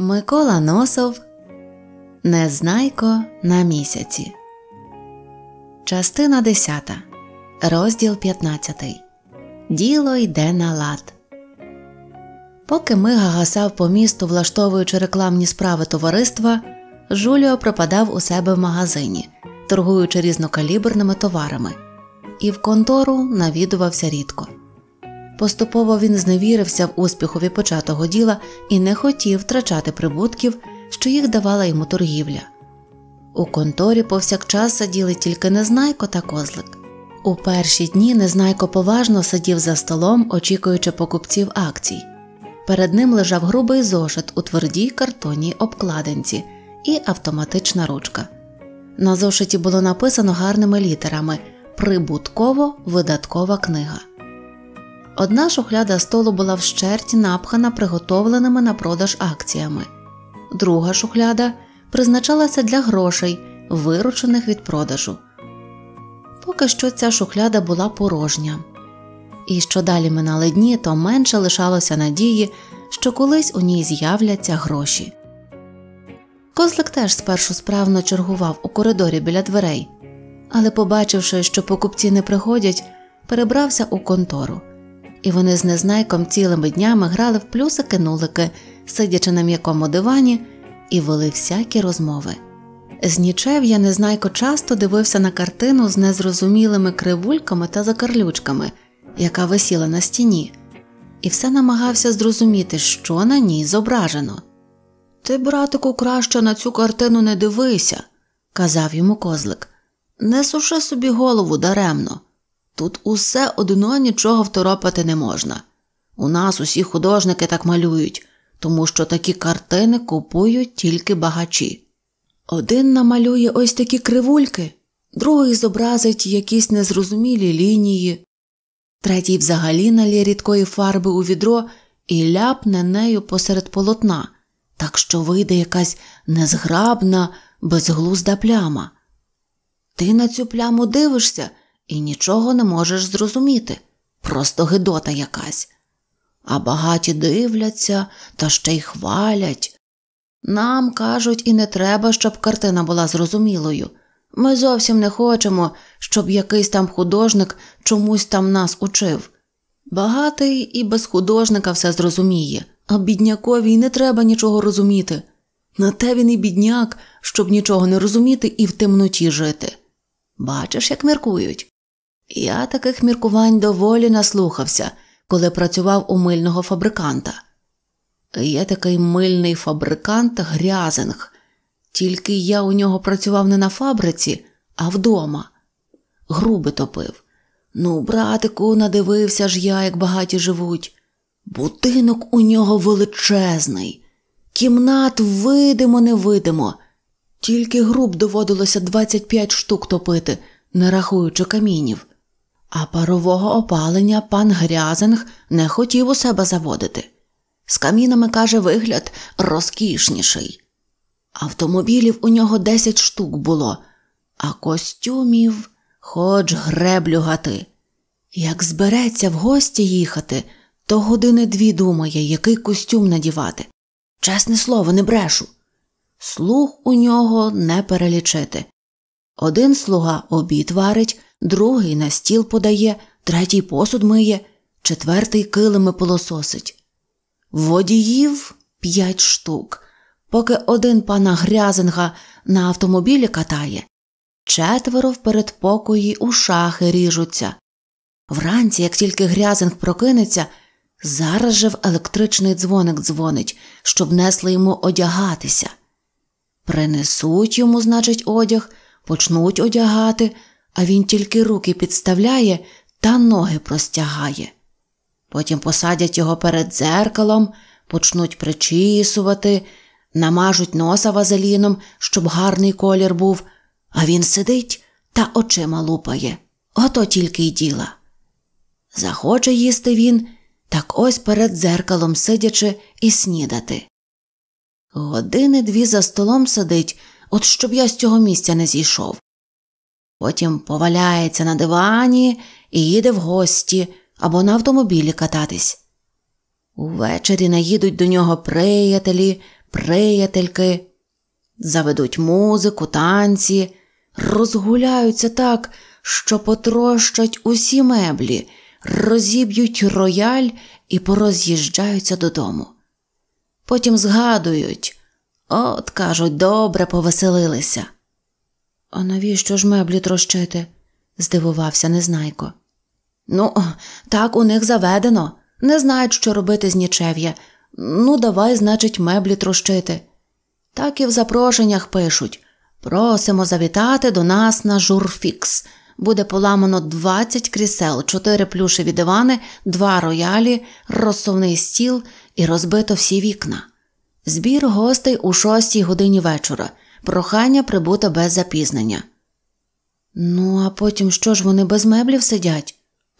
Микола Носов Незнайко на місяці. Частина 10. Розділ 15. Діло йде на лад. Поки Мига гасав по місту, влаштовуючи рекламні справи товариства, Жуліо пропадав у себе в магазині, торгуючи різнокаліберними товарами, і в контору навідувався рідко. Поступово він зневірився в успіхові початого діла і не хотів втрачати прибутків, що їх давала йому торгівля. У конторі повсякчас сиділи тільки Незнайко та козлик. У перші дні Незнайко поважно сидів за столом, очікуючи покупців акцій. Перед ним лежав грубий зошит у твердій картонній обкладинці і автоматична ручка. На зошиті було написано гарними літерами Прибутково видаткова книга. Одна шухляда столу була вщерть напхана приготовленими на продаж акціями, друга шухляда призначалася для грошей, виручених від продажу. Поки що ця шухляда була порожня. І що далі минали дні, то менше лишалося надії, що колись у ній з'являться гроші. Козлик теж спершу справно чергував у коридорі біля дверей, але, побачивши, що покупці не приходять, перебрався у контору і вони з незнайком цілими днями грали в плюсики-нулики, сидячи на м'якому дивані, і вели всякі розмови. З нічев'я незнайко часто дивився на картину з незрозумілими кривульками та закарлючками, яка висіла на стіні, і все намагався зрозуміти, що на ній зображено. Ти, братику, краще на цю картину не дивися, казав йому козлик, не суши собі голову даремно. Тут усе одно нічого второпати не можна. У нас усі художники так малюють, тому що такі картини купують тільки багачі. Один намалює ось такі кривульки, другий зобразить якісь незрозумілі лінії, третій взагалі наліє рідкої фарби у відро і ляпне нею посеред полотна, так що вийде якась незграбна, безглузда пляма. Ти на цю пляму дивишся і нічого не можеш зрозуміти, просто гидота якась. А багаті дивляться та ще й хвалять. Нам кажуть, і не треба, щоб картина була зрозумілою. Ми зовсім не хочемо, щоб якийсь там художник чомусь там нас учив. Багатий і без художника все зрозуміє, а біднякові й не треба нічого розуміти. На те він і бідняк, щоб нічого не розуміти і в темноті жити. Бачиш, як міркують. Я таких міркувань доволі наслухався, коли працював у мильного фабриканта. Є такий мильний фабрикант Грязинг, тільки я у нього працював не на фабриці, а вдома. Груби топив. Ну, братику, надивився ж я, як багаті живуть. Будинок у нього величезний, кімнат видимо, невидимо. Тільки груб доводилося 25 штук топити, не рахуючи камінів а парового опалення пан Грязенг не хотів у себе заводити. З камінами, каже, вигляд розкішніший. Автомобілів у нього десять штук було, а костюмів хоч греблю гати. Як збереться в гості їхати, то години дві думає, який костюм надівати. Чесне слово, не брешу. Слух у нього не перелічити. Один слуга обід варить, другий на стіл подає, третій посуд миє, четвертий килими полососить. Водіїв п'ять штук, поки один пана грязинга на автомобілі катає, четверо в передпокої у шахи ріжуться. Вранці, як тільки грязинг прокинеться, зараз же в електричний дзвоник дзвонить, щоб несли йому одягатися. Принесуть йому, значить, одяг, почнуть одягати, а він тільки руки підставляє та ноги простягає. Потім посадять його перед дзеркалом, почнуть причісувати, намажуть носа вазеліном, щоб гарний колір був, а він сидить та очима лупає. Ото тільки й діла. Захоче їсти він, так ось перед дзеркалом сидячи і снідати. Години дві за столом сидить, от щоб я з цього місця не зійшов потім поваляється на дивані і їде в гості або на автомобілі кататись. Увечері наїдуть до нього приятелі, приятельки, заведуть музику, танці, розгуляються так, що потрощать усі меблі, розіб'ють рояль і пороз'їжджаються додому. Потім згадують от, кажуть, добре повеселилися. А навіщо ж меблі трощити? здивувався незнайко. Ну, так у них заведено. Не знають, що робити з нічев'я. Ну, давай, значить, меблі трощити. Так і в запрошеннях пишуть просимо завітати до нас на журфікс. Буде поламано 20 крісел, 4 плюшеві дивани, 2 роялі, розсувний стіл і розбито всі вікна. Збір гостей у 6 годині вечора прохання прибути без запізнення. Ну, а потім що ж вони без меблів сидять?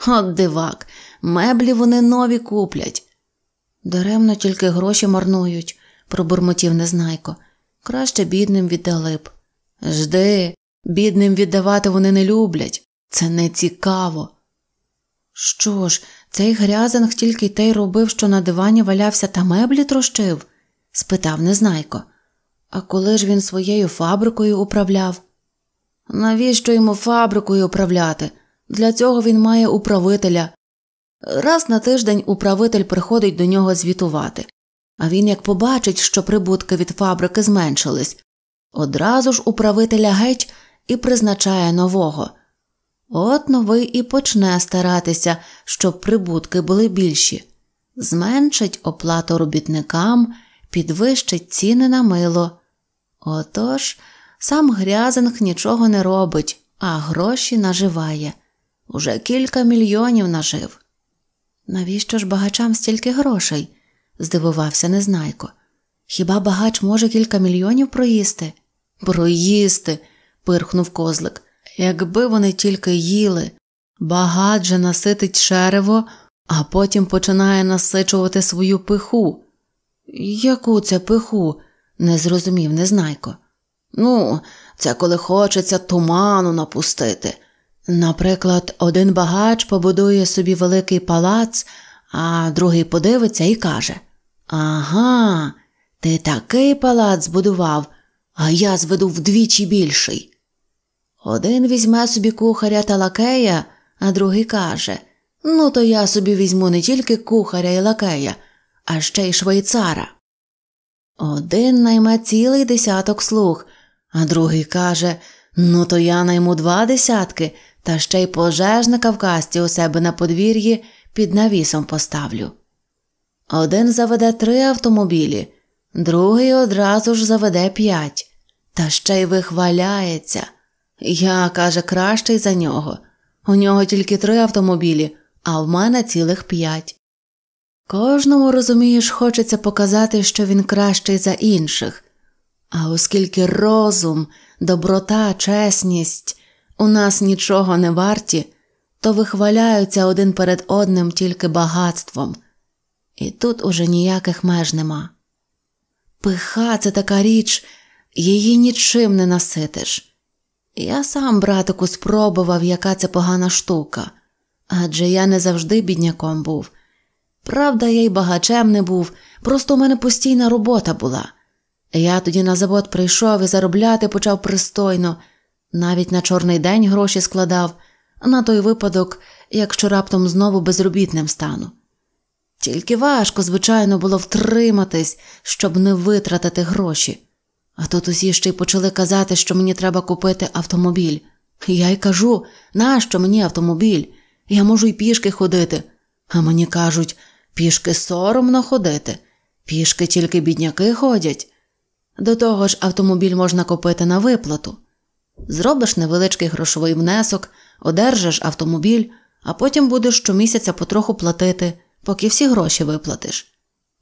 От дивак, меблі вони нові куплять. Даремно тільки гроші марнують, пробурмотів незнайко. Краще бідним віддали б. Жди, бідним віддавати вони не люблять. Це не цікаво. Що ж, цей грязанг тільки й те й робив, що на дивані валявся та меблі трощив? спитав незнайко. А коли ж він своєю фабрикою управляв? Навіщо йому фабрикою управляти? Для цього він має управителя. Раз на тиждень управитель приходить до нього звітувати, а він, як побачить, що прибутки від фабрики зменшились, одразу ж управителя геть і призначає нового. От новий і почне старатися, щоб прибутки були більші, зменшить оплату робітникам, підвищить ціни на мило, Отож, сам Грязинг нічого не робить, а гроші наживає. Уже кілька мільйонів нажив. Навіщо ж багачам стільки грошей? здивувався Незнайко. Хіба багач може кілька мільйонів проїсти? Проїсти, пирхнув козлик. Якби вони тільки їли, багат же наситить черево, а потім починає насичувати свою пиху. Яку це пиху? не зрозумів незнайко. Ну, це коли хочеться туману напустити. Наприклад, один багач побудує собі великий палац, а другий подивиться і каже Ага, ти такий палац збудував, а я зведу вдвічі більший. Один візьме собі кухаря та лакея, а другий каже Ну, то я собі візьму не тільки кухаря і лакея, а ще й швейцара. Один найме цілий десяток слуг, а другий каже ну, то я найму два десятки, та ще й пожежника в касті у себе на подвір'ї під навісом поставлю. Один заведе три автомобілі, другий одразу ж заведе п'ять, та ще й вихваляється. Я, каже, кращий за нього. У нього тільки три автомобілі, а в мене цілих п'ять. Кожному, розумієш, хочеться показати, що він кращий за інших. А оскільки розум, доброта, чесність у нас нічого не варті, то вихваляються один перед одним тільки багатством, і тут уже ніяких меж нема. Пиха це така річ, її нічим не наситиш. Я сам, братику, спробував, яка це погана штука, адже я не завжди бідняком був. Правда, я й багачем не був, просто у мене постійна робота була. Я тоді на завод прийшов і заробляти почав пристойно, навіть на чорний день гроші складав, на той випадок, якщо раптом знову безробітним стану. Тільки важко, звичайно, було втриматись, щоб не витратити гроші. А тут усі ще й почали казати, що мені треба купити автомобіль. Я й кажу, нащо мені автомобіль? Я можу й пішки ходити. А мені кажуть, Пішки соромно ходити, пішки тільки бідняки ходять. До того ж, автомобіль можна купити на виплату. Зробиш невеличкий грошовий внесок, одержиш автомобіль, а потім будеш щомісяця потроху платити, поки всі гроші виплатиш.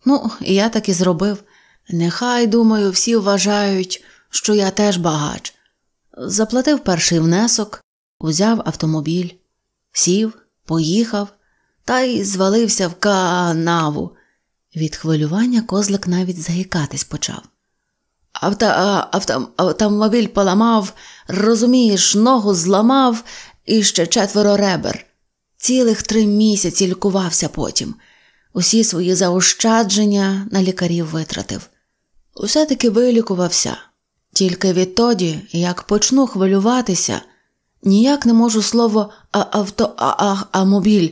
Ну, і я так і зробив. Нехай, думаю, всі вважають, що я теж багач. Заплатив перший внесок, узяв автомобіль, сів, поїхав та й звалився в канаву. Від хвилювання козлик навіть заїкатись почав. Авто, авто, автомобіль поламав, розумієш, ногу зламав і ще четверо ребер. Цілих три місяці лікувався потім. Усі свої заощадження на лікарів витратив. Усе таки вилікувався. Тільки відтоді, як почну хвилюватися. Ніяк не можу слово авто автоамобіль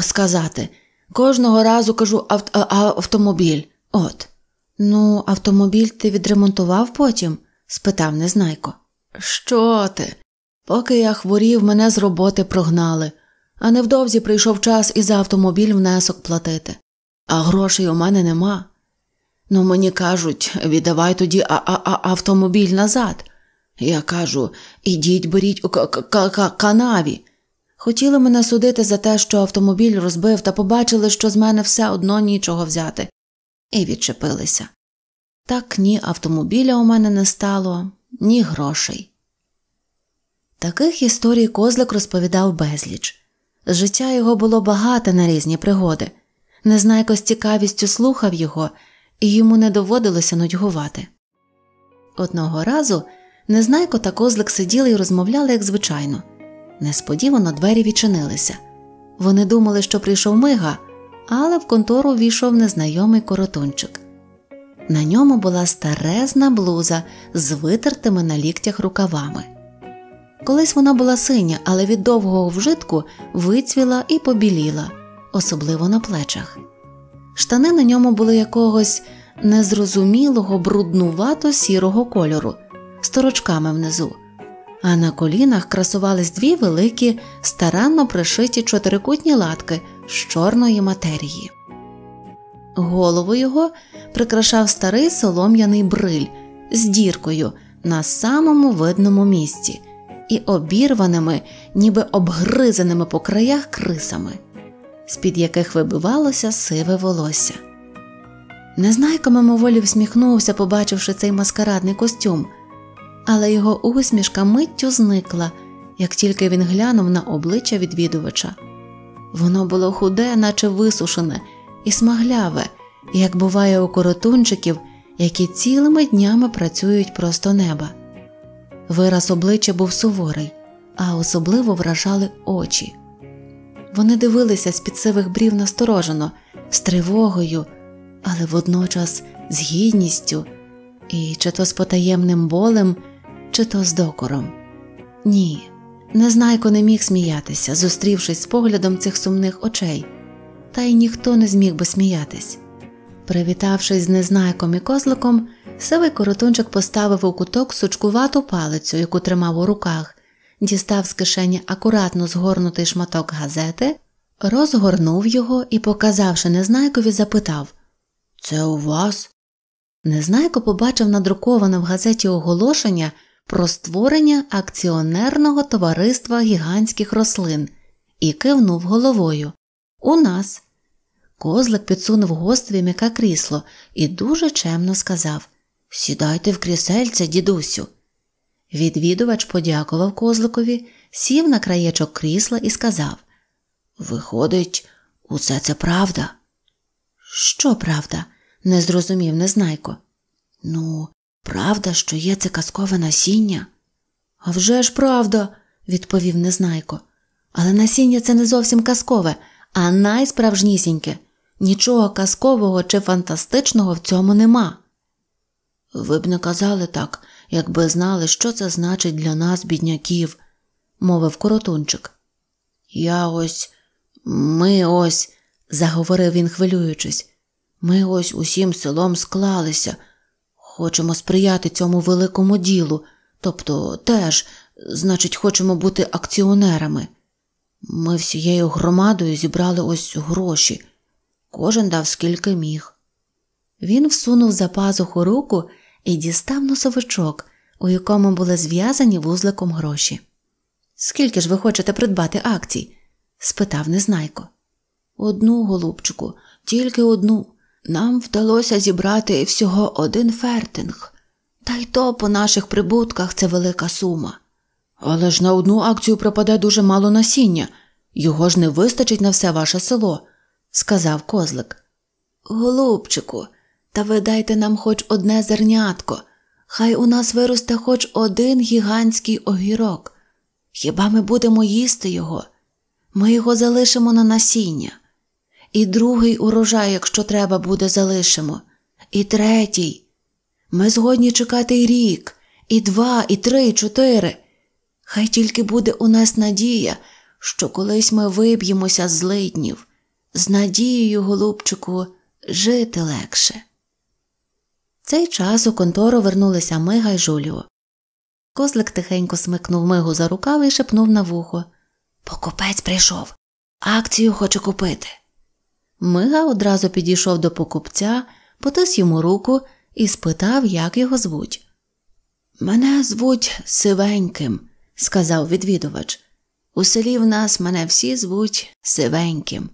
сказати. Кожного разу кажу автомобіль. От. Ну, автомобіль ти відремонтував потім? спитав незнайко. Що ти? Поки я хворів, мене з роботи прогнали, а невдовзі прийшов час і за автомобіль внесок платити, а грошей у мене нема. Ну, мені кажуть, віддавай тоді автомобіль назад. Я кажу ідіть, беріть у к -к -к канаві. Хотіли мене судити за те, що автомобіль розбив, та побачили, що з мене все одно нічого взяти, і відчепилися. Так ні автомобіля у мене не стало, ні грошей. Таких історій козлик розповідав безліч. Життя його було багате на різні пригоди. Незнайко з цікавістю слухав його, і йому не доводилося нудьгувати. Одного разу Незнайко та козлик сиділи і розмовляли, як звичайно. Несподівано двері відчинилися. Вони думали, що прийшов мига, але в контору війшов незнайомий коротунчик. На ньому була старезна блуза з витертими на ліктях рукавами. Колись вона була синя, але від довгого вжитку вицвіла і побіліла, особливо на плечах. Штани на ньому були якогось незрозумілого, бруднувато сірого кольору сторочками внизу, а на колінах красувались дві великі, старанно пришиті чотирикутні латки з чорної матерії. Голову його прикрашав старий солом'яний бриль з діркою на самому видному місці і обірваними, ніби обгризаними по краях крисами, з під яких вибивалося сиве волосся. Незнайка мимоволі всміхнувся, побачивши цей маскарадний костюм, але його усмішка миттю зникла, як тільки він глянув на обличчя відвідувача. Воно було худе, наче висушене, і смагляве, як буває у коротунчиків, які цілими днями працюють просто неба. Вираз обличчя був суворий, а особливо вражали очі. Вони дивилися з під сивих брів насторожено, з тривогою, але водночас з гідністю і чи то з потаємним болем, чи то з докором. Ні, незнайко не міг сміятися, зустрівшись з поглядом цих сумних очей, та й ніхто не зміг би сміятись. Привітавшись з незнайком і козликом, сивий коротунчик поставив у куток сучкувату палицю, яку тримав у руках, дістав з кишені акуратно згорнутий шматок газети, розгорнув його і, показавши незнайкові, запитав Це у вас? Незнайко побачив надруковане в газеті оголошення, про створення акціонерного товариства гігантських рослин і кивнув головою. У нас. Козлик підсунув гостеві м'яке крісло і дуже чемно сказав Сідайте в крісельце, дідусю. Відвідувач подякував козликові, сів на краєчок крісла і сказав Виходить, усе це правда. Що правда? не зрозумів незнайко. Ну, Правда, що є це казкове насіння? «А вже ж правда, відповів незнайко. Але насіння це не зовсім казкове, а найсправжнісіньке. Нічого казкового чи фантастичного в цьому нема. Ви б не казали так, якби знали, що це значить для нас, бідняків, мовив коротунчик. Я ось, ми ось, заговорив він, хвилюючись, ми ось усім селом склалися. Хочемо сприяти цьому великому ділу, тобто теж, значить, хочемо бути акціонерами. Ми всією громадою зібрали ось гроші, кожен дав скільки міг. Він всунув за пазуху руку і дістав носовичок, у якому були зв'язані вузликом гроші. Скільки ж ви хочете придбати акцій? спитав незнайко. Одну, голубчику, тільки одну. Нам вдалося зібрати всього один фертинг, та й то по наших прибутках це велика сума. Але ж на одну акцію пропаде дуже мало насіння, його ж не вистачить на все ваше село, сказав козлик. Голубчику, та ви дайте нам хоч одне зернятко, хай у нас виросте хоч один гігантський огірок. Хіба ми будемо їсти його? Ми його залишимо на насіння і другий урожай, якщо треба буде, залишимо, і третій. Ми згодні чекати і рік, і два, і три, і чотири. Хай тільки буде у нас надія, що колись ми виб'ємося з злиднів. З надією, голубчику, жити легше. Цей час у контору вернулися Мига й Жуліо. Козлик тихенько смикнув мигу за рукав і шепнув на вухо Покупець прийшов, акцію хоче купити. Мига одразу підійшов до покупця, потис йому руку і спитав, як його звуть. Мене звуть Сивеньким, сказав відвідувач. У селі в нас мене всі звуть Сивеньким.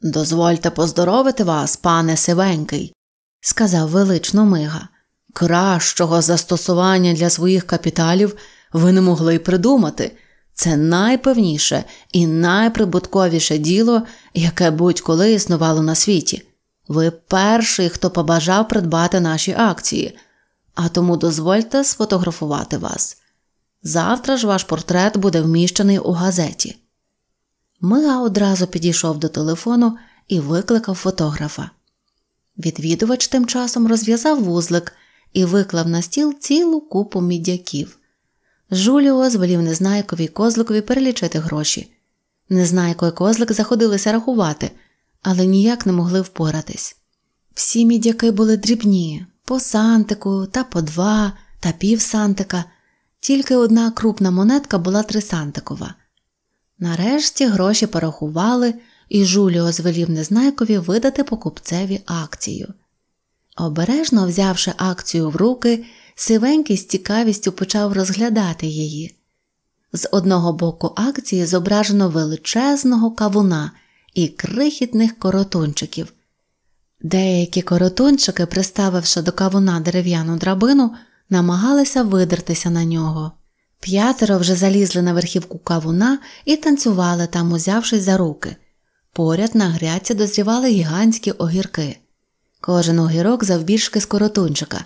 Дозвольте поздоровити вас, пане Сивенький, сказав велично Мига. Кращого застосування для своїх капіталів ви не могли й придумати. Це найпевніше і найприбутковіше діло, яке будь-коли існувало на світі. Ви перший, хто побажав придбати наші акції, а тому дозвольте сфотографувати вас. Завтра ж ваш портрет буде вміщений у газеті. Мига одразу підійшов до телефону і викликав фотографа. Відвідувач тим часом розв'язав вузлик і виклав на стіл цілу купу мідяків. Жуліо звелів незнайкові й козликові перелічити гроші. Незнайко і козлик заходилися рахувати, але ніяк не могли впоратись. Всі мідяки були дрібні по сантику, та по два, та пів сантика, тільки одна крупна монетка була трисантикова. Нарешті гроші порахували, і Жуліо звелів незнайкові видати покупцеві акцію. Обережно взявши акцію в руки, Сивенький з цікавістю почав розглядати її. З одного боку акції зображено величезного кавуна і крихітних коротунчиків. Деякі коротунчики, приставивши до кавуна дерев'яну драбину, намагалися видертися на нього. П'ятеро вже залізли на верхівку кавуна і танцювали там, узявшись за руки. Поряд на грядці дозрівали гігантські огірки. Кожен огірок завбільшки з коротунчика.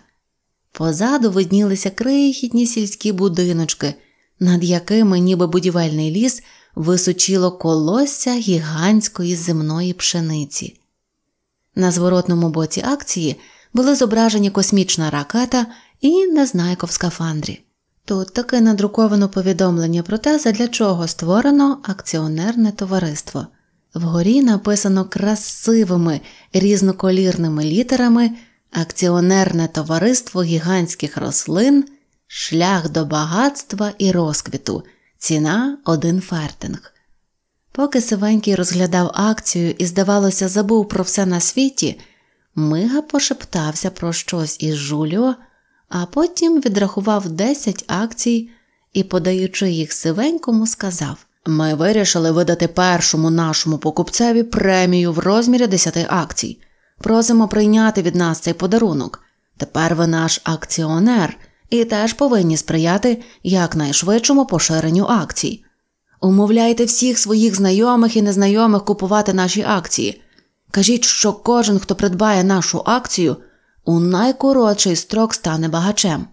Позаду виднілися крихітні сільські будиночки, над якими, ніби будівельний ліс, височило колосся гігантської земної пшениці. На зворотному боці акції були зображені космічна ракета і незнайко в скафандрі. Тут таке надруковано повідомлення про те, задля чого створено акціонерне товариство. Вгорі написано красивими різноколірними літерами. Акціонерне товариство гігантських рослин, шлях до багатства і розквіту, ціна один фертинг. Поки Сивенький розглядав акцію і, здавалося, забув про все на світі, мига пошептався про щось із Жуліо, а потім відрахував 10 акцій і, подаючи їх сивенькому, сказав Ми вирішили видати першому нашому покупцеві премію в розмірі 10 акцій. Просимо прийняти від нас цей подарунок. Тепер ви наш акціонер і теж повинні сприяти якнайшвидшому поширенню акцій. Умовляйте всіх своїх знайомих і незнайомих купувати наші акції. Кажіть, що кожен, хто придбає нашу акцію, у найкоротший строк стане багачем.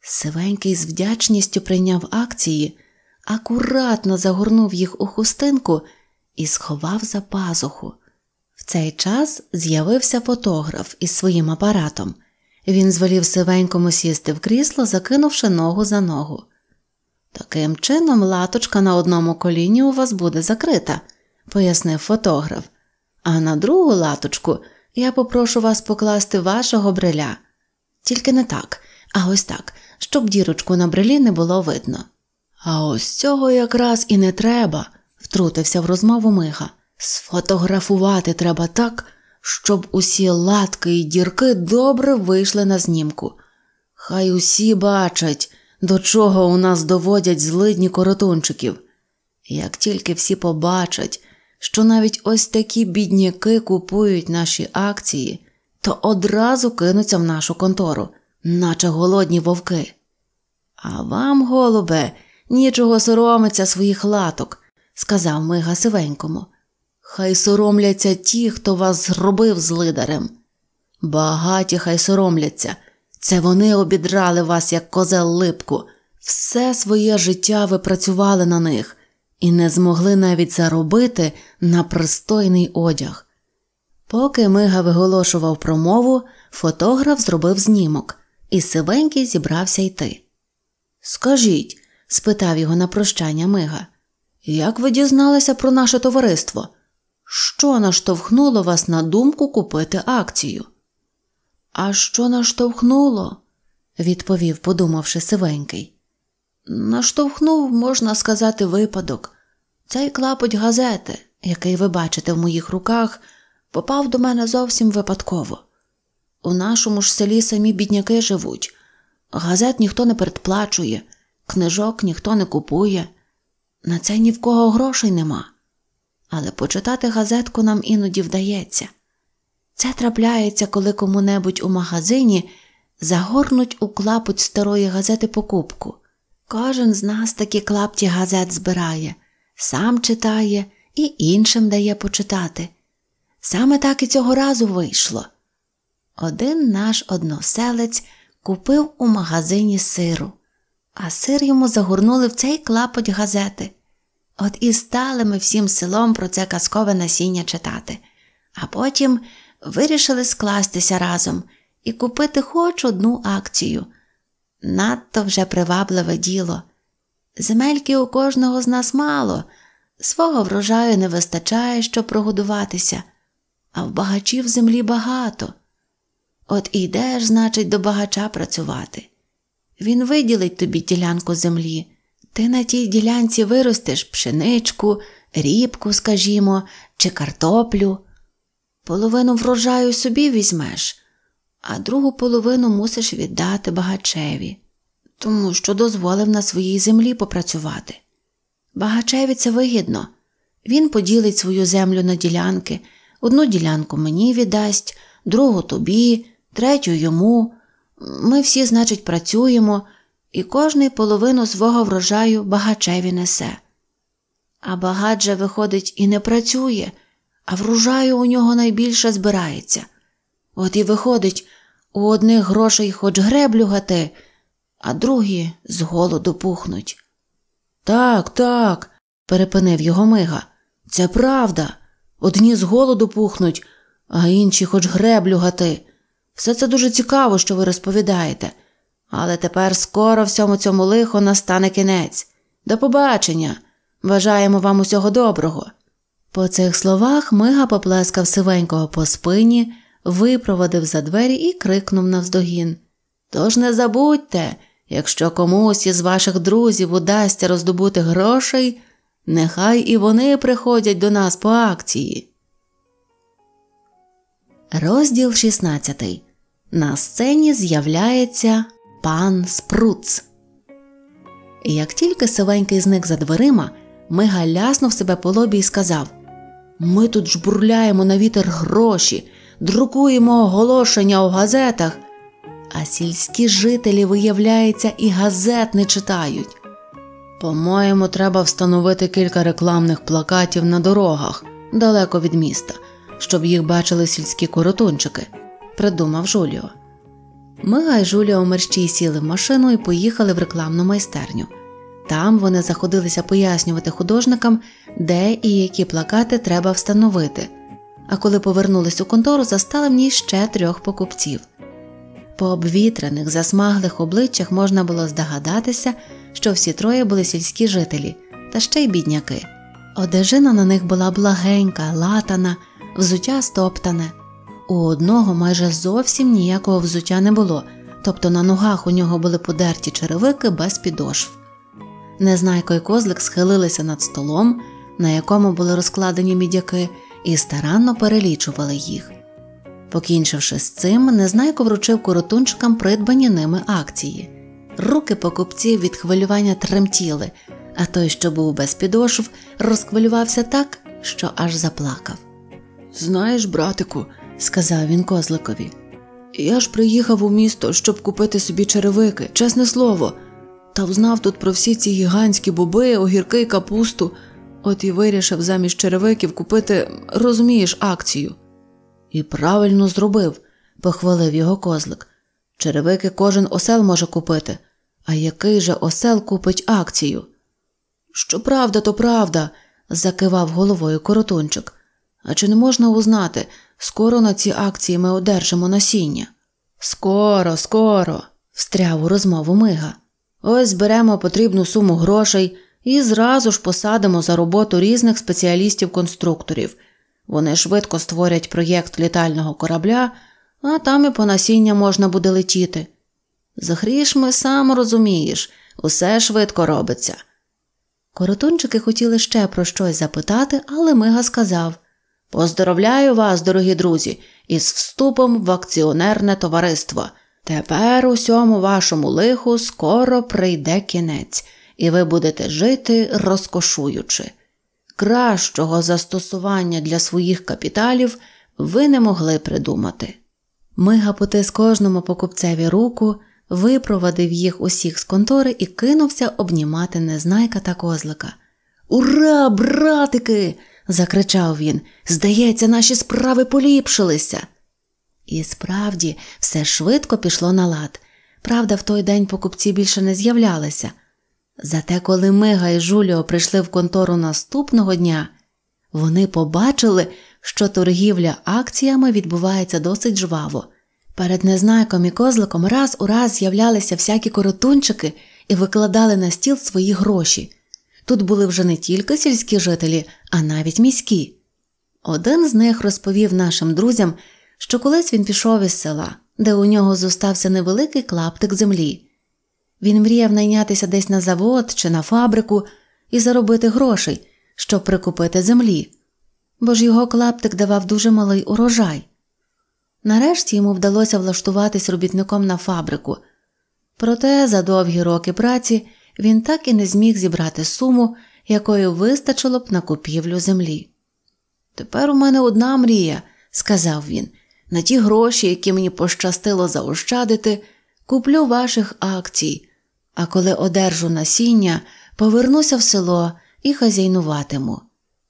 Сивенький з вдячністю прийняв акції, акуратно загорнув їх у хустинку і сховав за пазуху цей час з'явився фотограф із своїм апаратом. Він звелів сивенькому сісти в крісло, закинувши ногу за ногу. Таким чином, латочка на одному коліні у вас буде закрита, пояснив фотограф. А на другу латочку я попрошу вас покласти вашого бреля. Тільки не так, а ось так, щоб дірочку на брелі не було видно. А ось цього якраз і не треба, втрутився в розмову мига. Сфотографувати треба так, щоб усі латки і дірки добре вийшли на знімку. Хай усі бачать, до чого у нас доводять злидні коротунчиків. Як тільки всі побачать, що навіть ось такі бідняки купують наші акції, то одразу кинуться в нашу контору, наче голодні вовки. А вам, голубе, нічого соромиться своїх латок, сказав Мига сивенькому. Хай соромляться ті, хто вас зробив з лидарем. Багаті хай соромляться, це вони обідрали вас, як козел липку, все своє життя ви працювали на них і не змогли навіть заробити на пристойний одяг. Поки мига виголошував промову, фотограф зробив знімок, і сивенький зібрався йти. Скажіть, спитав його на прощання мига, як ви дізналися про наше товариство? Що наштовхнуло вас на думку купити акцію? А що наштовхнуло? відповів, подумавши сивенький. Наштовхнув, можна сказати, випадок. Цей клапоть газети, який ви бачите в моїх руках, попав до мене зовсім випадково. У нашому ж селі самі бідняки живуть, газет ніхто не передплачує, книжок ніхто не купує, на це ні в кого грошей нема але почитати газетку нам іноді вдається. Це трапляється, коли кому-небудь у магазині загорнуть у клапоть старої газети покупку. Кожен з нас такі клапті газет збирає, сам читає і іншим дає почитати. Саме так і цього разу вийшло. Один наш односелець купив у магазині сиру, а сир йому загорнули в цей клапоть газети. От і стали ми всім селом про це казкове насіння читати, а потім вирішили скластися разом і купити хоч одну акцію. Надто вже привабливе діло. Земельки у кожного з нас мало, свого врожаю не вистачає, щоб прогодуватися, а в багачів землі багато. От і йдеш, значить, до багача працювати. Він виділить тобі ділянку землі. Ти на тій ділянці виростеш пшеничку, рібку, скажімо, чи картоплю. Половину врожаю собі візьмеш, а другу половину мусиш віддати багачеві, тому що дозволив на своїй землі попрацювати. Багачеві це вигідно. Він поділить свою землю на ділянки, одну ділянку мені віддасть, другу тобі, третю йому. Ми всі, значить, працюємо і кожний половину свого врожаю багачеві несе. А багач же виходить і не працює, а врожаю у нього найбільше збирається. От і виходить, у одних грошей хоч греблю гати, а другі з голоду пухнуть. Так, так, перепинив його мига. Це правда. Одні з голоду пухнуть, а інші хоч греблю гати. Все це дуже цікаво, що ви розповідаєте. Але тепер скоро всьому цьому лихо настане кінець. До побачення. Бажаємо вам усього доброго. По цих словах мига поплескав сивенького по спині, випроводив за двері і крикнув навздогін Тож не забудьте, якщо комусь із ваших друзів удасться роздобути грошей, нехай і вони приходять до нас по акції. Розділ 16. На сцені з'являється пан Спруц. І як тільки сивенький зник за дверима, Мига ляснув себе по лобі і сказав Ми тут жбурляємо на вітер гроші, друкуємо оголошення у газетах, а сільські жителі, виявляється, і газет не читають. По-моєму, треба встановити кілька рекламних плакатів на дорогах далеко від міста, щоб їх бачили сільські коротунчики, придумав Жуліо. Мига і Жуліо мерщій сіли в машину і поїхали в рекламну майстерню. Там вони заходилися пояснювати художникам, де і які плакати треба встановити. А коли повернулись у контору, застали в ній ще трьох покупців. По обвітрених, засмаглих обличчях можна було здогадатися, що всі троє були сільські жителі та ще й бідняки. Одежина на них була благенька, латана, взуття стоптане. У одного майже зовсім ніякого взуття не було, тобто на ногах у нього були подерті черевики без підошв. Незнайко і козлик схилилися над столом, на якому були розкладені мідяки, і старанно перелічували їх. Покінчивши з цим, незнайко вручив коротунчикам придбані ними акції. Руки покупців від хвилювання тремтіли, а той, що був без підошв, розхвилювався так, що аж заплакав. Знаєш, братику, сказав він козликові. Я ж приїхав у місто, щоб купити собі черевики, чесне слово, та взнав тут про всі ці гігантські боби, огірки і капусту, от і вирішив замість черевиків купити, розумієш, акцію. І правильно зробив, похвалив його козлик. Черевики кожен осел може купити, а який же осел купить акцію? Що правда, то правда, закивав головою коротунчик. А чи не можна узнати, Скоро на ці акції ми одержимо насіння. Скоро, скоро, встряв у розмову мига. Ось зберемо потрібну суму грошей і зразу ж посадимо за роботу різних спеціалістів-конструкторів. Вони швидко створять проєкт літального корабля, а там і по насіння можна буде летіти. Захріш ми сам розумієш, усе швидко робиться. Коротунчики хотіли ще про щось запитати, але мига сказав Поздоровляю вас, дорогі друзі, із вступом в акціонерне товариство. Тепер усьому вашому лиху скоро прийде кінець, і ви будете жити розкошуючи. Кращого застосування для своїх капіталів ви не могли придумати. Мига потис кожному покупцеві руку, випровадив їх усіх з контори і кинувся обнімати незнайка та козлика. Ура, братики! закричав він. Здається, наші справи поліпшилися. І справді, все швидко пішло на лад. Правда, в той день покупці більше не з'являлися. Зате, коли Мига і Жуліо прийшли в контору наступного дня, вони побачили, що торгівля акціями відбувається досить жваво. Перед незнайком і козликом раз у раз з'являлися всякі коротунчики і викладали на стіл свої гроші. Тут були вже не тільки сільські жителі, а навіть міські. Один з них розповів нашим друзям, що колись він пішов із села, де у нього зостався невеликий клаптик землі. Він мріяв найнятися десь на завод чи на фабрику і заробити грошей, щоб прикупити землі, бо ж його клаптик давав дуже малий урожай. Нарешті йому вдалося влаштуватись робітником на фабрику, проте за довгі роки праці він так і не зміг зібрати суму, якої вистачило б на купівлю землі. Тепер у мене одна мрія, сказав він, на ті гроші, які мені пощастило заощадити, куплю ваших акцій, а коли одержу насіння, повернуся в село і хазяйнуватиму.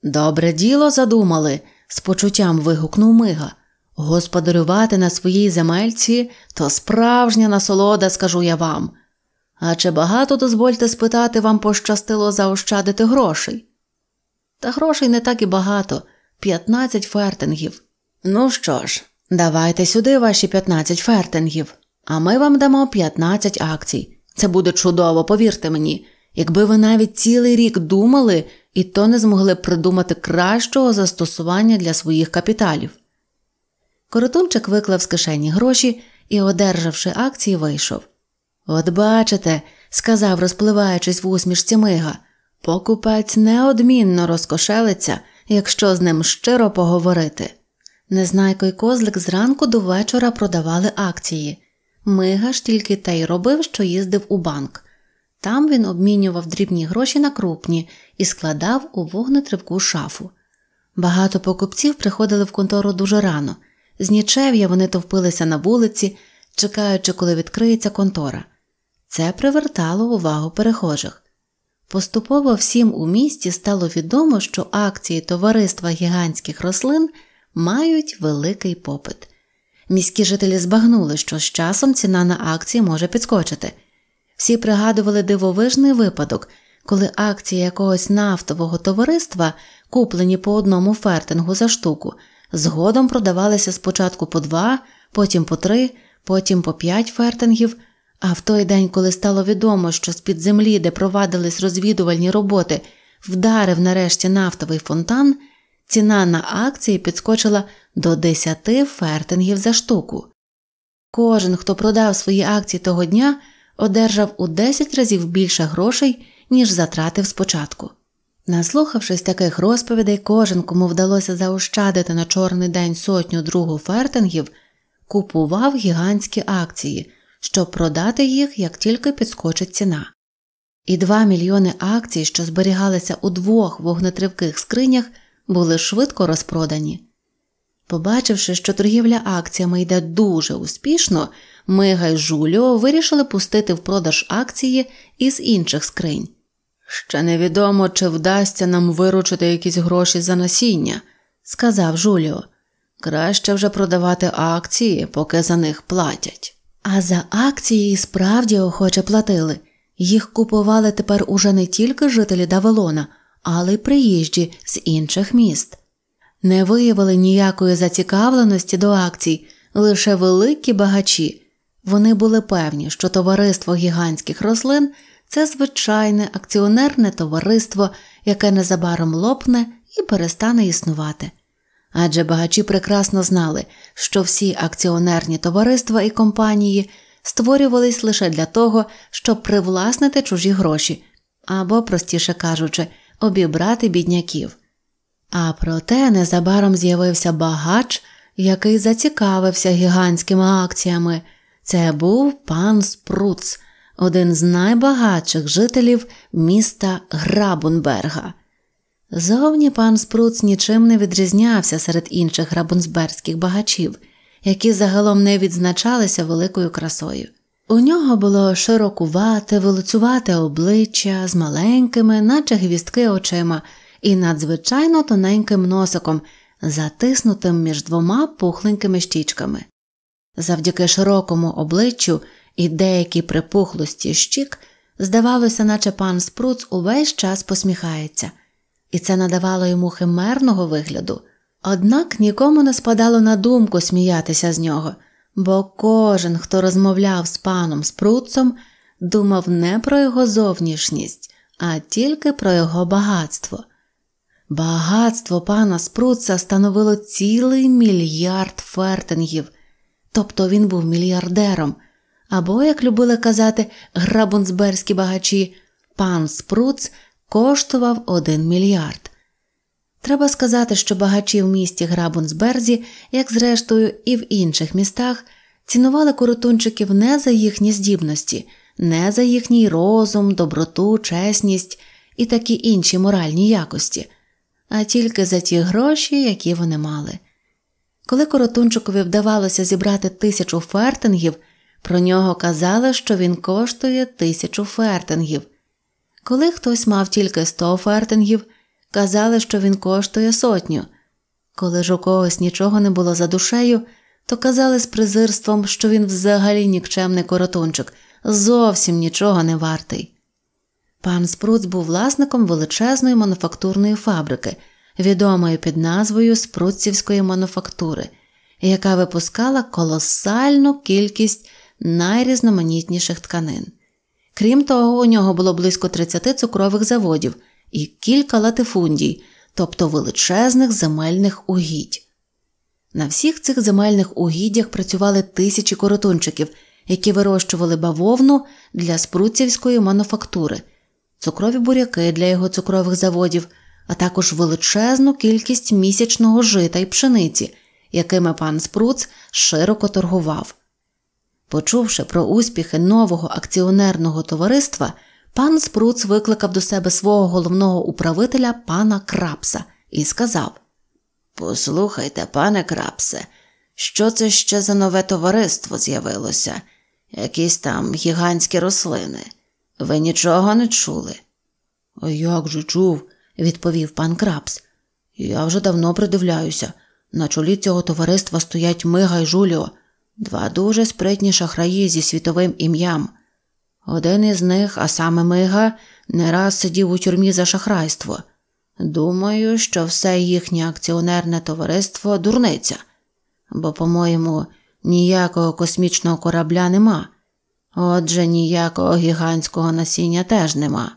Добре діло задумали, з почуттям вигукнув мига. Господарювати на своїй земельці то справжня насолода, скажу я вам. А чи багато дозвольте спитати вам пощастило заощадити грошей? Та грошей не так і багато п'ятнадцять фертингів. Ну що ж, давайте сюди ваші п'ятнадцять фертингів, а ми вам дамо п'ятнадцять акцій. Це буде чудово, повірте мені. Якби ви навіть цілий рік думали, і то не змогли б придумати кращого застосування для своїх капіталів. Коротунчик виклав з кишені гроші і, одержавши акції, вийшов. От бачите, сказав, розпливаючись в усмішці мига, покупець неодмінно розкошелиться, якщо з ним щиро поговорити. Незнайко й козлик зранку до вечора продавали акції. Мига ж тільки те й робив, що їздив у банк. Там він обмінював дрібні гроші на крупні і складав у вогнетривку шафу. Багато покупців приходили в контору дуже рано. З нічев'я вони товпилися на вулиці, чекаючи, коли відкриється контора. Це привертало увагу перехожих. Поступово всім у місті стало відомо, що акції товариства гігантських рослин мають великий попит. Міські жителі збагнули, що з часом ціна на акції може підскочити. Всі пригадували дивовижний випадок, коли акції якогось нафтового товариства, куплені по одному фертингу за штуку, згодом продавалися спочатку по два, потім по три, потім по п'ять фертингів. А в той день, коли стало відомо, що з під землі, де провадились розвідувальні роботи, вдарив нарешті нафтовий фонтан, ціна на акції підскочила до 10 фертингів за штуку. Кожен, хто продав свої акції того дня, одержав у 10 разів більше грошей, ніж затратив спочатку. Наслухавшись таких розповідей, кожен, кому вдалося заощадити на чорний день сотню другу фертингів, купував гігантські акції щоб продати їх, як тільки підскочить ціна. І 2 мільйони акцій, що зберігалися у двох вогнетривких скринях, були швидко розпродані. Побачивши, що торгівля акціями йде дуже успішно, Мига й Жуліо вирішили пустити в продаж акції із інших скринь. Ще невідомо, чи вдасться нам виручити якісь гроші за насіння, сказав Жуліо. Краще вже продавати акції, поки за них платять. А за акції справді охоче платили. Їх купували тепер уже не тільки жителі Давелона, але й приїжджі з інших міст. Не виявили ніякої зацікавленості до акцій, лише великі багачі. Вони були певні, що товариство гігантських рослин це звичайне акціонерне товариство, яке незабаром лопне і перестане існувати адже багачі прекрасно знали, що всі акціонерні товариства і компанії створювались лише для того, щоб привласнити чужі гроші або, простіше кажучи, обібрати бідняків. А проте незабаром з'явився багач, який зацікавився гігантськими акціями. Це був пан Спруц, один з найбагатших жителів міста Грабунберга. Зовні пан Спруц нічим не відрізнявся серед інших рабунсберських багачів, які загалом не відзначалися великою красою. У нього було широкувате, волоцювате обличчя з маленькими, наче гвістки очима, і надзвичайно тоненьким носиком, затиснутим між двома пухленькими щічками. Завдяки широкому обличчю і деякій припухлості щік, здавалося, наче пан Спруц увесь час посміхається і це надавало йому химерного вигляду. Однак нікому не спадало на думку сміятися з нього, бо кожен, хто розмовляв з паном Спруцом, думав не про його зовнішність, а тільки про його багатство. Багатство пана Спруца становило цілий мільярд фертингів, тобто він був мільярдером, або, як любили казати грабунцберські багачі, пан Спруц коштував один мільярд. Треба сказати, що багачі в місті Грабунсберзі, як зрештою, і в інших містах, цінували коротунчиків не за їхні здібності, не за їхній розум, доброту, чесність і такі інші моральні якості, а тільки за ті гроші, які вони мали. Коли коротунчикові вдавалося зібрати тисячу фертингів, про нього казали, що він коштує тисячу фертингів. Коли хтось мав тільки 100 фартингів, казали, що він коштує сотню. Коли ж у когось нічого не було за душею, то казали з презирством, що він взагалі нікчемний коротунчик, зовсім нічого не вартий. Пан Спруц був власником величезної мануфактурної фабрики, відомої під назвою Спруцівської мануфактури, яка випускала колосальну кількість найрізноманітніших тканин. Крім того, у нього було близько 30 цукрових заводів і кілька латифундій, тобто величезних земельних угідь. На всіх цих земельних угіддях працювали тисячі коротунчиків, які вирощували бавовну для спруцівської мануфактури, цукрові буряки для його цукрових заводів, а також величезну кількість місячного жита і пшениці, якими пан Спруц широко торгував. Почувши про успіхи нового акціонерного товариства, пан Спруц викликав до себе свого головного управителя пана Крапса і сказав: Послухайте, пане Крапсе, що це ще за нове товариство з'явилося? Якісь там гігантські рослини. Ви нічого не чули? «А Як же чув, відповів пан Крапс. Я вже давно придивляюся. На чолі цього товариства стоять Мига і Жуліо. Два дуже спритні шахраї зі світовим ім'ям. Один із них, а саме Мига, не раз сидів у тюрмі за шахрайство. Думаю, що все їхнє акціонерне товариство дурниця, бо, по-моєму, ніякого космічного корабля нема, отже, ніякого гігантського насіння теж нема.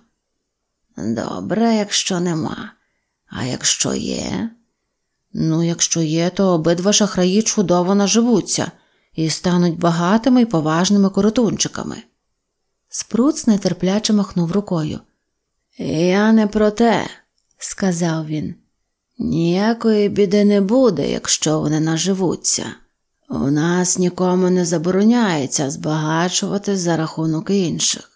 Добре, якщо нема, а якщо є. Ну, якщо є, то обидва шахраї чудово наживуться і стануть багатими і поважними коротунчиками. Спруц нетерпляче махнув рукою. Я не про те, сказав він. Ніякої біди не буде, якщо вони наживуться. У нас нікому не забороняється збагачувати за рахунок інших.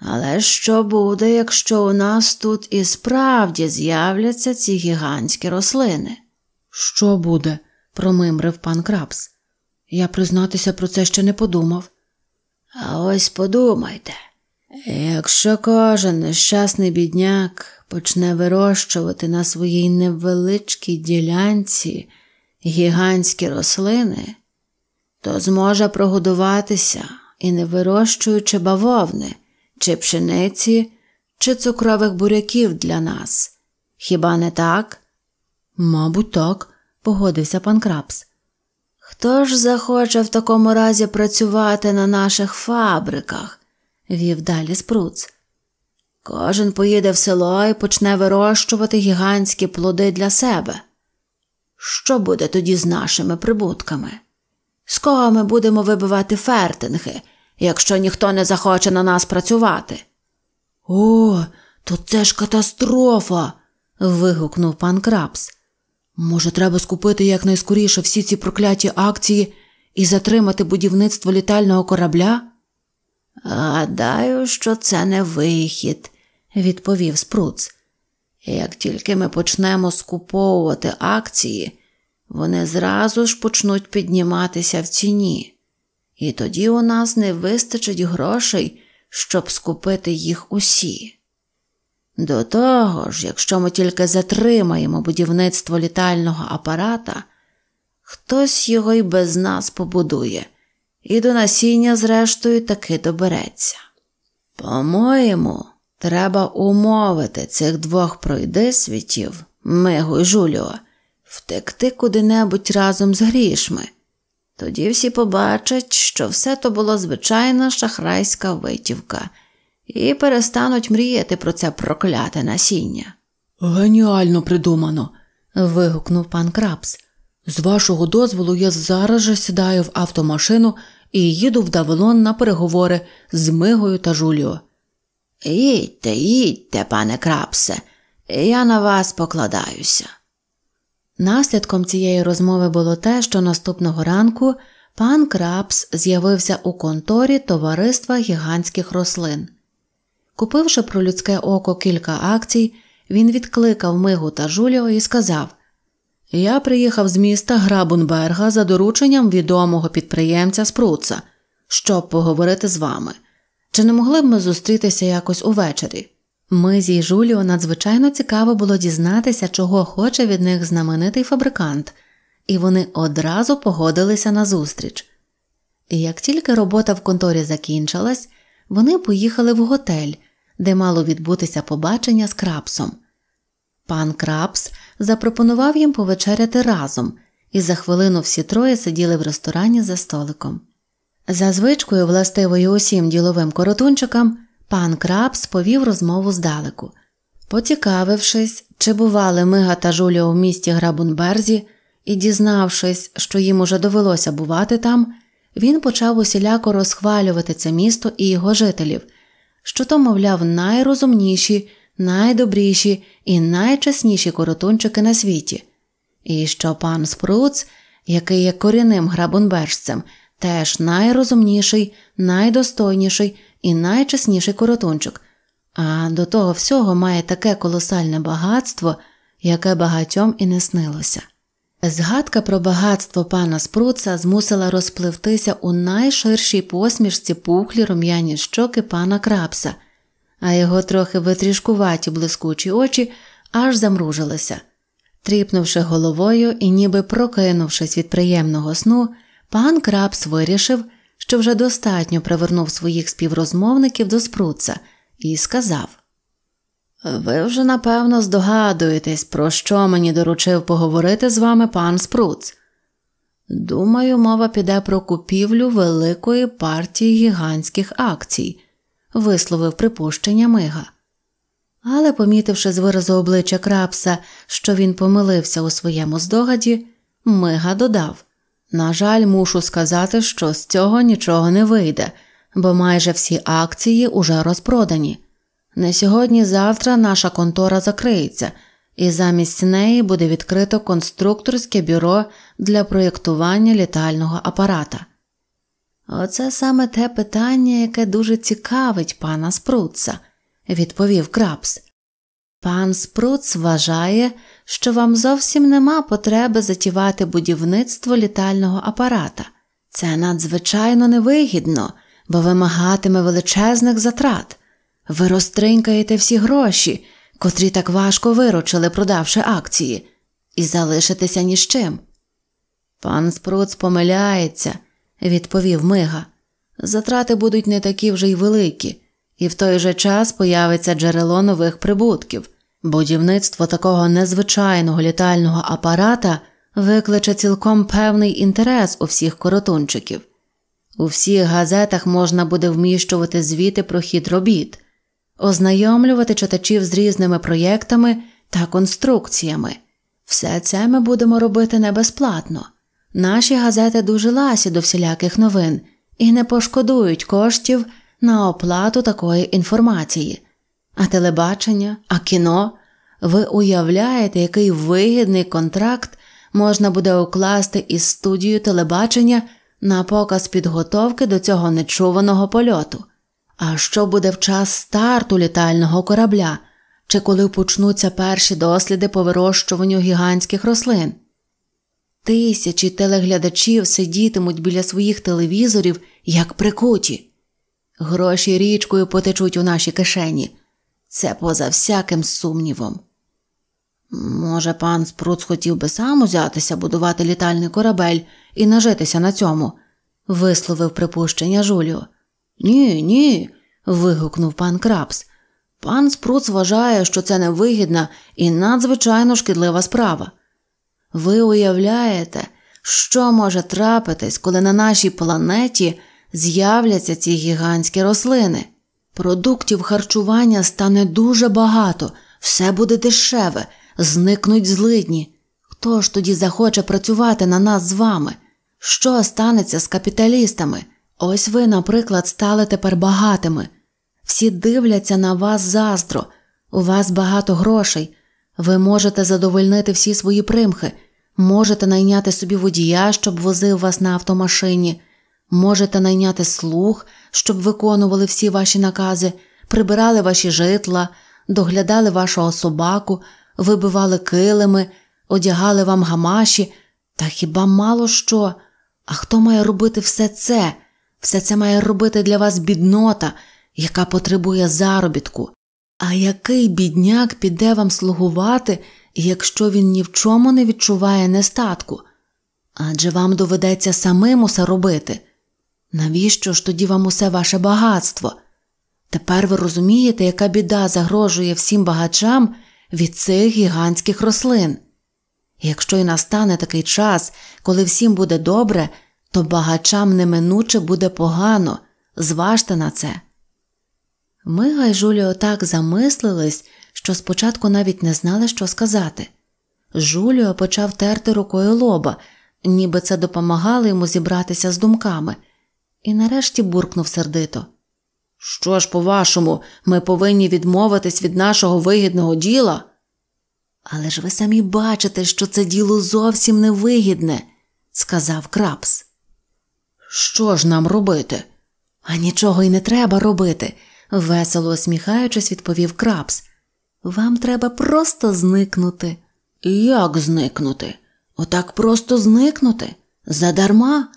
Але що буде, якщо у нас тут і справді з'являться ці гігантські рослини? Що буде? промимрив пан Крабс. Я признатися про це ще не подумав. А ось подумайте, якщо кожен нещасний бідняк почне вирощувати на своїй невеличкій ділянці гігантські рослини, то зможе прогодуватися і не вирощуючи бавовни, чи пшениці, чи цукрових буряків для нас. Хіба не так? Мабуть, так, погодився пан Крабс. Хто ж захоче в такому разі працювати на наших фабриках? вів далі спруц. Кожен поїде в село і почне вирощувати гігантські плоди для себе. Що буде тоді з нашими прибутками? З кого ми будемо вибивати фертинги, якщо ніхто не захоче на нас працювати? О, то це ж катастрофа. вигукнув пан Крабс. Може, треба скупити якнайскоріше всі ці прокляті акції і затримати будівництво літального корабля? Гадаю, що це не вихід, відповів Спруц. Як тільки ми почнемо скуповувати акції, вони зразу ж почнуть підніматися в ціні, і тоді у нас не вистачить грошей, щоб скупити їх усі. До того ж, якщо ми тільки затримаємо будівництво літального апарата, хтось його й без нас побудує, і до насіння, зрештою, таки добереться. По-моєму, треба умовити цих двох пройдисвітів, Мигу і Жуліо, втекти куди-небудь разом з грішми. Тоді всі побачать, що все то було звичайна шахрайська витівка – і перестануть мріяти про це прокляте насіння. Геніально придумано. вигукнув пан Крабс. З вашого дозволу я зараз же сідаю в автомашину і їду в Давилон на переговори з Мигою та Жуліо. Їдьте, їдьте, пане крапсе, я на вас покладаюся. Наслідком цієї розмови було те, що наступного ранку пан Крабс з'явився у конторі товариства гігантських рослин. Купивши про людське око кілька акцій, він відкликав мигу та Жуліо і сказав: Я приїхав з міста Грабунберга за дорученням відомого підприємця Спруца, щоб поговорити з вами. Чи не могли б ми зустрітися якось увечері? Мизі й Жуліо надзвичайно цікаво було дізнатися, чого хоче від них знаменитий фабрикант, і вони одразу погодилися на зустріч. І як тільки робота в конторі закінчилась, вони поїхали в готель де мало відбутися побачення з крапсом. Пан Крапс запропонував їм повечеряти разом, і за хвилину всі троє сиділи в ресторані за столиком. За звичкою, властивою усім діловим коротунчикам, пан Крапс повів розмову здалеку. Поцікавившись, чи бували мига та жуля у місті Грабунберзі, і дізнавшись, що їм уже довелося бувати там, він почав усіляко розхвалювати це місто і його жителів що то, мовляв, найрозумніші, найдобріші і найчесніші коротунчики на світі, і що пан Спруц, який є корінним Грабунбежцем, теж найрозумніший, найдостойніший і найчесніший коротунчик, а до того всього має таке колосальне багатство, яке багатьом і не снилося. Згадка про багатство пана Спруца змусила розпливтися у найширшій посмішці пухлі рум'яні щоки пана крапса, а його трохи витрішкуваті блискучі очі аж замружилися. Тріпнувши головою і ніби прокинувшись від приємного сну, пан крапс вирішив, що вже достатньо привернув своїх співрозмовників до спруца, і сказав ви вже напевно здогадуєтесь, про що мені доручив поговорити з вами пан Спруц. Думаю, мова піде про купівлю великої партії гігантських акцій, висловив припущення мига. Але, помітивши з виразу обличчя крапса, що він помилився у своєму здогаді, мига додав На жаль, мушу сказати, що з цього нічого не вийде, бо майже всі акції уже розпродані. Не сьогодні-завтра наша контора закриється, і замість неї буде відкрито конструкторське бюро для проєктування літального апарата. Оце саме те питання, яке дуже цікавить пана Спруца, відповів Крабс. Пан Спруц вважає, що вам зовсім нема потреби затівати будівництво літального апарата. Це надзвичайно невигідно, бо вимагатиме величезних затрат. Ви розтринкаєте всі гроші, котрі так важко виручили, продавши акції, і залишитеся ні з чим. Пан Спруц помиляється, відповів мига. Затрати будуть не такі вже й великі, і в той же час появиться джерело нових прибутків. Будівництво такого незвичайного літального апарата викличе цілком певний інтерес у всіх коротунчиків. У всіх газетах можна буде вміщувати звіти про хід робіт ознайомлювати читачів з різними проєктами та конструкціями. Все це ми будемо робити не безплатно. Наші газети дуже ласі до всіляких новин і не пошкодують коштів на оплату такої інформації. А телебачення, а кіно. Ви уявляєте, який вигідний контракт можна буде укласти із студією телебачення на показ підготовки до цього нечуваного польоту. А що буде в час старту літального корабля чи коли почнуться перші досліди по вирощуванню гігантських рослин? Тисячі телеглядачів сидітимуть біля своїх телевізорів, як прикуті. Гроші річкою потечуть у наші кишені. Це поза всяким сумнівом. Може, пан Спруц хотів би сам узятися будувати літальний корабель і нажитися на цьому, висловив припущення Жуліо. Ні, ні. вигукнув пан Крабс. Пан Спруц вважає, що це невигідна і надзвичайно шкідлива справа. Ви уявляєте, що може трапитись, коли на нашій планеті з'являться ці гігантські рослини? Продуктів харчування стане дуже багато, все буде дешеве, зникнуть злидні. Хто ж тоді захоче працювати на нас з вами? Що станеться з капіталістами? Ось ви, наприклад, стали тепер багатими. Всі дивляться на вас заздро, у вас багато грошей, ви можете задовольнити всі свої примхи, можете найняти собі водія, щоб возив вас на автомашині, можете найняти слуг, щоб виконували всі ваші накази, прибирали ваші житла, доглядали вашого собаку, вибивали килими, одягали вам гамаші. Та хіба мало що? А хто має робити все це? Все це має робити для вас біднота, яка потребує заробітку. А який бідняк піде вам слугувати, якщо він ні в чому не відчуває нестатку? Адже вам доведеться самим усе робити. Навіщо ж тоді вам усе ваше багатство? Тепер ви розумієте, яка біда загрожує всім багачам від цих гігантських рослин. Якщо й настане такий час, коли всім буде добре то багачам неминуче буде погано, зважте на це. Ми гайжуліо так замислились, що спочатку навіть не знали, що сказати. Жуліо почав терти рукою лоба, ніби це допомагало йому зібратися з думками, і нарешті буркнув сердито. Що ж, по вашому, ми повинні відмовитись від нашого вигідного діла? Але ж ви самі бачите, що це діло зовсім невигідне, сказав Крабс. Що ж нам робити? А нічого й не треба робити, весело усміхаючись, відповів крабс. Вам треба просто зникнути. Як зникнути? Отак просто зникнути? Задарма?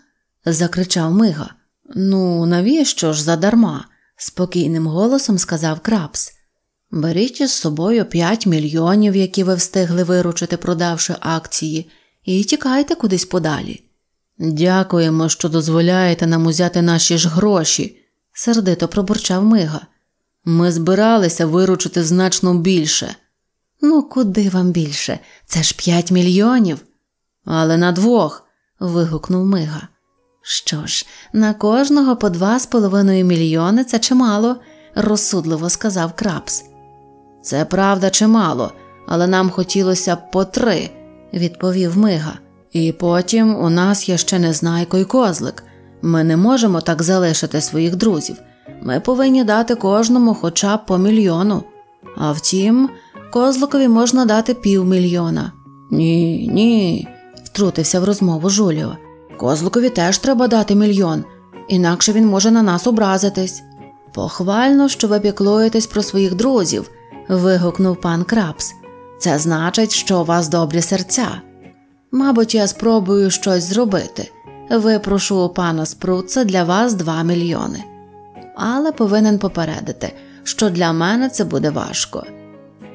закричав мига. Ну, навіщо ж задарма? спокійним голосом сказав крабс. Беріть із собою п'ять мільйонів, які ви встигли виручити, продавши акції, і тікайте кудись подалі. Дякуємо, що дозволяєте нам узяти наші ж гроші, сердито пробурчав мига. Ми збиралися виручити значно більше. Ну, куди вам більше? Це ж п'ять мільйонів. Але на двох. вигукнув мига. Що ж, на кожного по два з половиною мільйони це чимало, розсудливо сказав крапс. Це правда чимало, але нам хотілося б по три, відповів мига. І потім у нас є ще незнайко й козлик. Ми не можемо так залишити своїх друзів. Ми повинні дати кожному хоча б по мільйону. А втім, козликові можна дати півмільйона. Ні, ні, втрутився в розмову Жуліо. Козликові теж треба дати мільйон, інакше він може на нас образитись. Похвально, що ви піклуєтесь про своїх друзів. вигукнув пан Крабс. Це значить, що у вас добрі серця. Мабуть, я спробую щось зробити. Випрошу у пана Спруца для вас 2 мільйони. Але повинен попередити, що для мене це буде важко.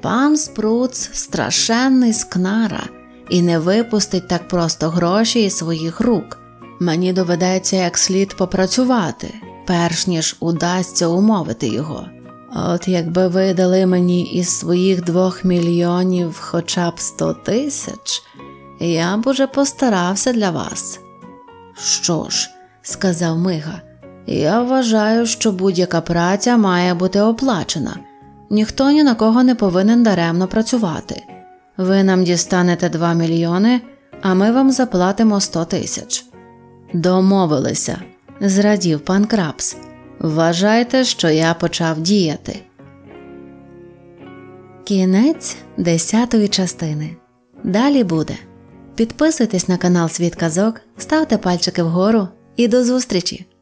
Пан Спруц страшенний скнара і не випустить так просто гроші із своїх рук. Мені доведеться як слід попрацювати, перш ніж удасться умовити його. От якби ви дали мені із своїх двох мільйонів хоча б сто тисяч. Я б уже постарався для вас. Що ж, сказав Мига, я вважаю, що будь-яка праця має бути оплачена, ніхто ні на кого не повинен даремно працювати. Ви нам дістанете 2 мільйони, а ми вам заплатимо 100 тисяч. Домовилися, зрадів пан Крабс. Вважайте, що я почав діяти. Кінець десятої частини. Далі буде. Підписуйтесь на канал Світ Казок, ставте пальчики вгору і до зустрічі!